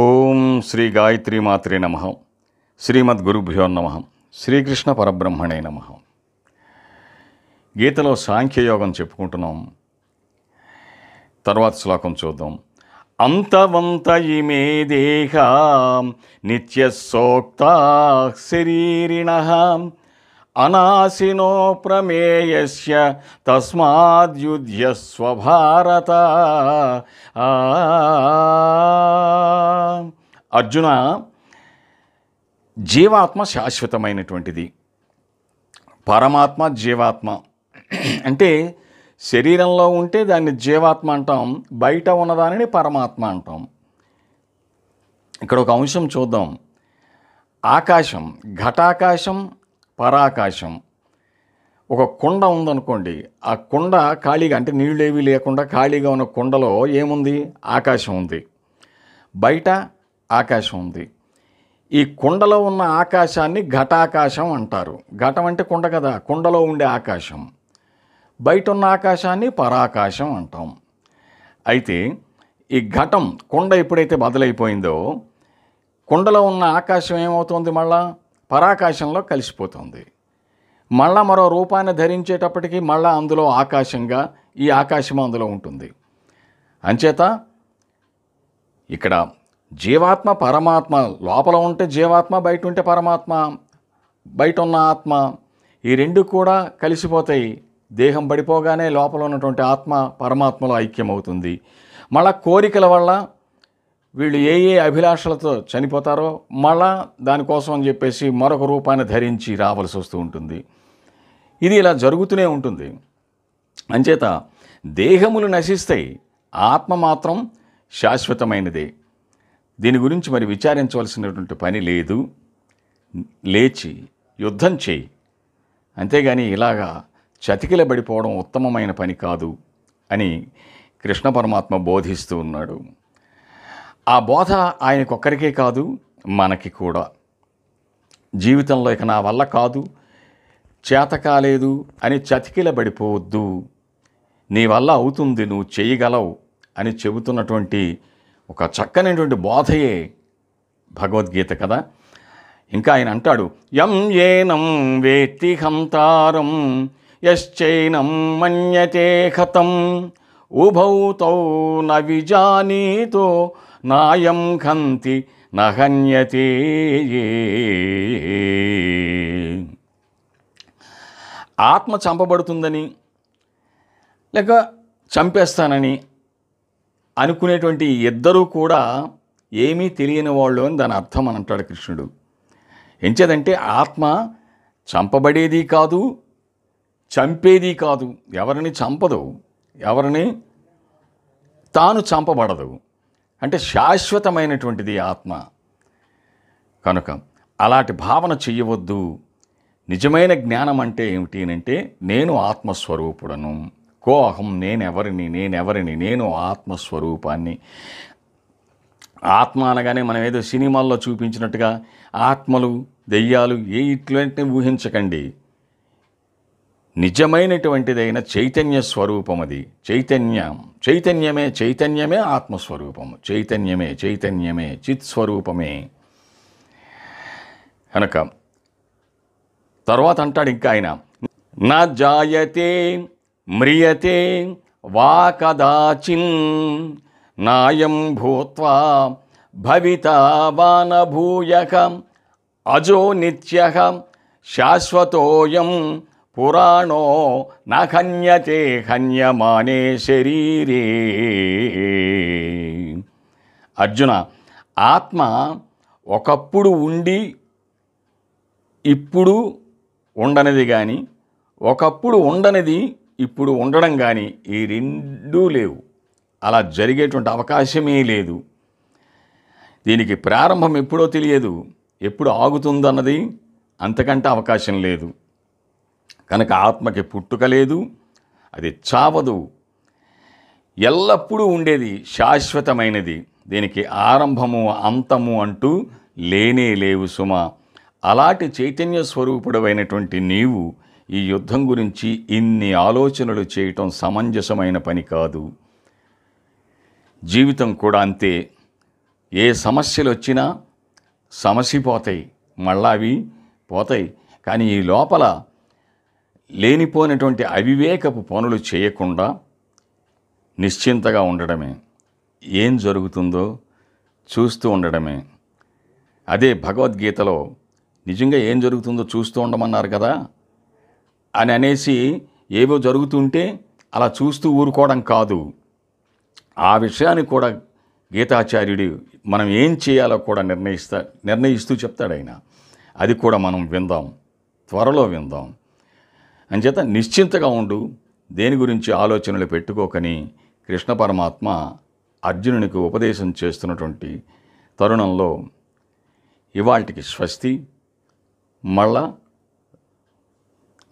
ఓం శ్రీ గాయత్రి మాత్రే నమ శ్రీమద్ గురుభ్యో నమ శ్రీకృష్ణ పరబ్రహ్మణే నమ గీతలో సాంఖ్యయోగం చెప్పుకుంటున్నాం తర్వాత శ్లోకం చూద్దాం అంతవంత ఇమే దేహ నిత్య సోక్త శరీరిణ అనాశినో ప్రమేయస్య తస్మాద్యుధ్యస్వభారత అర్జున జీవాత్మ శాశ్వతమైనటువంటిది పరమాత్మ జీవాత్మ అంటే శరీరంలో ఉంటే దాన్ని జీవాత్మ అంటాం బయట ఉన్నదానిని పరమాత్మ అంటాం ఇక్కడ ఒక అంశం చూద్దాం ఆకాశం ఘటాకాశం పరాకాశం ఒక కుండ ఉందనుకోండి ఆ కుండ ఖాళీగా అంటే నీళ్ళు ఏవీ లేకుండా ఖాళీగా ఉన్న కుండలో ఏముంది ఆకాశం ఉంది బయట ఆకాశం ఉంది ఈ కుండలో ఉన్న ఆకాశాన్ని ఘటాకాశం అంటారు ఘటం అంటే కుండ కదా కుండలో ఉండే ఆకాశం బయట ఉన్న ఆకాశాన్ని పరాకాశం అంటాం అయితే ఈ ఘటం కుండ ఎప్పుడైతే బదులైపోయిందో కుండలో ఉన్న ఆకాశం ఏమవుతుంది మళ్ళా పరాకాశంలో కలిసిపోతుంది మళ్ళా మరో రూపాన్ని ధరించేటప్పటికీ మళ్ళా అందులో ఆకాశంగా ఈ ఆకాశం అందులో ఉంటుంది అంచేత ఇక్కడ జీవాత్మ పరమాత్మ లోపల ఉంటే జీవాత్మ బయట ఉంటే పరమాత్మ బయట ఉన్న ఆత్మ ఈ రెండు కూడా కలిసిపోతాయి దేహం పడిపోగానే లోపల ఉన్నటువంటి ఆత్మ పరమాత్మలో ఐక్యమవుతుంది మళ్ళా కోరికల వల్ల వీళ్ళు ఏ ఏ అభిలాషలతో చనిపోతారో మళ్ళా దానికోసం అని చెప్పేసి మరొక రూపాన్ని ధరించి రావాల్సి వస్తూ ఉంటుంది ఇది ఇలా జరుగుతూనే ఉంటుంది అంచేత దేహములు నశిస్తాయి ఆత్మ మాత్రం శాశ్వతమైనదే దీని గురించి మరి విచారించవలసినటువంటి పని లేదు లేచి యుద్ధం చేయి అంతేగాని ఇలాగా చతికిలబడిపోవడం ఉత్తమమైన పని కాదు అని కృష్ణ పరమాత్మ బోధిస్తూ ఉన్నాడు ఆ బోధ ఆయనకొక్కరికే కాదు మనకి కూడా జీవితంలో ఇక నా వల్ల కాదు చేత కాలేదు అని చతికిలబడిపోవద్దు నీ వల్ల అవుతుంది నువ్వు చేయగలవు అని చెబుతున్నటువంటి ఒక చక్కనిటువంటి బోధయే భగవద్గీత కదా ఇంకా ఆయన అంటాడు యం ఏనం వేత్తి హంతారం యశ్చైనం మన్యతే కథం ఉభౌతో తౌ నవిజానీతో నాయం కంతి నహన్యతే ఆత్మ చంపబడుతుందని లేక చంపేస్తానని అనుకునేటువంటి ఇద్దరూ కూడా ఏమీ తెలియని వాళ్ళు అని దాని అర్థం అని అంటాడు కృష్ణుడు ఎంచేదంటే ఆత్మ చంపబడేది కాదు చంపేది కాదు ఎవరిని చంపదు ఎవరిని తాను చంపబడదు అంటే శాశ్వతమైనటువంటిది ఆత్మ కనుక అలాంటి భావన చెయ్యవద్దు నిజమైన జ్ఞానం అంటే ఏమిటి అంటే నేను ఆత్మస్వరూపుడను కో అహం నేనెవరిని నేనెవరిని నేను ఆత్మస్వరూపాన్ని ఆత్మ అనగానే మనం ఏదో సినిమాల్లో చూపించినట్టుగా ఆత్మలు దెయ్యాలు ఏ ఇట్లాంటివి ఊహించకండి నిజమైనటువంటిదైన చైతన్య స్వరూపం అది చైతన్యం చైతన్యమే చైతన్యమే ఆత్మస్వరూపము చైతన్యమే చైతన్యమే చిత్ స్వరూపమే కనుక తర్వాత అంటాడు ఇంకా ఆయన నా జాయతే మ్రియతే వా కదాచిన్ నాయం భూత్వా భవిత వానభూయక అజో నిత్య శాశ్వతోయం పురాణో నన్యతే హన్యమానే శరీరే అర్జున ఆత్మ ఒకప్పుడు ఉండి ఇప్పుడు ఉండనిది కానీ ఒకప్పుడు ఉండనిది ఇప్పుడు ఉండడం కానీ ఈ రెండూ లేవు అలా జరిగేటువంటి అవకాశమే లేదు దీనికి ప్రారంభం ఎప్పుడో తెలియదు ఎప్పుడు ఆగుతుందన్నది అంతకంటే అవకాశం లేదు కనుక ఆత్మకి పుట్టుక లేదు అది చావదు ఎల్లప్పుడూ ఉండేది శాశ్వతమైనది దీనికి ఆరంభము అంతము అంటూ లేనే లేవు సుమ అలాంటి చైతన్య స్వరూపుడవైనటువంటి నీవు ఈ యుద్ధం గురించి ఇన్ని ఆలోచనలు చేయటం సమంజసమైన పని కాదు జీవితం కూడా అంతే ఏ సమస్యలు వచ్చినా సమసిపోతాయి మళ్ళా అవి పోతాయి కానీ ఈ లోపల లేనిపోయినటువంటి అవివేకపు పనులు చేయకుండా నిశ్చింతగా ఉండడమే ఏం జరుగుతుందో చూస్తూ ఉండడమే అదే భగవద్గీతలో నిజంగా ఏం జరుగుతుందో చూస్తూ ఉండమన్నారు కదా అని అనేసి ఏవో జరుగుతుంటే అలా చూస్తూ ఊరుకోవడం కాదు ఆ విషయాన్ని కూడా గీతాచార్యుడు మనం ఏం చేయాలో కూడా నిర్ణయిస్తా నిర్ణయిస్తూ చెప్తాడు ఆయన అది కూడా మనం విందాం త్వరలో విందాం అంచేత నిశ్చింతగా ఉండు దేని గురించి ఆలోచనలు పెట్టుకోకని కృష్ణ పరమాత్మ అర్జునునికి ఉపదేశం చేస్తున్నటువంటి తరుణంలో ఇవాళకి స్వస్తి మళ్ళా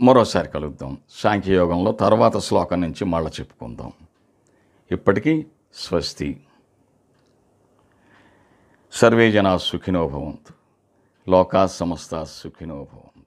మరోసారి కలుద్దాం సాంఖ్యయోగంలో తర్వాత శ్లోకం నుంచి మళ్ళీ చెప్పుకుందాం ఇప్పటికీ స్వస్తి సర్వే జనా సుఖినోభవంతు లోకా సమస్త సుఖినోభవం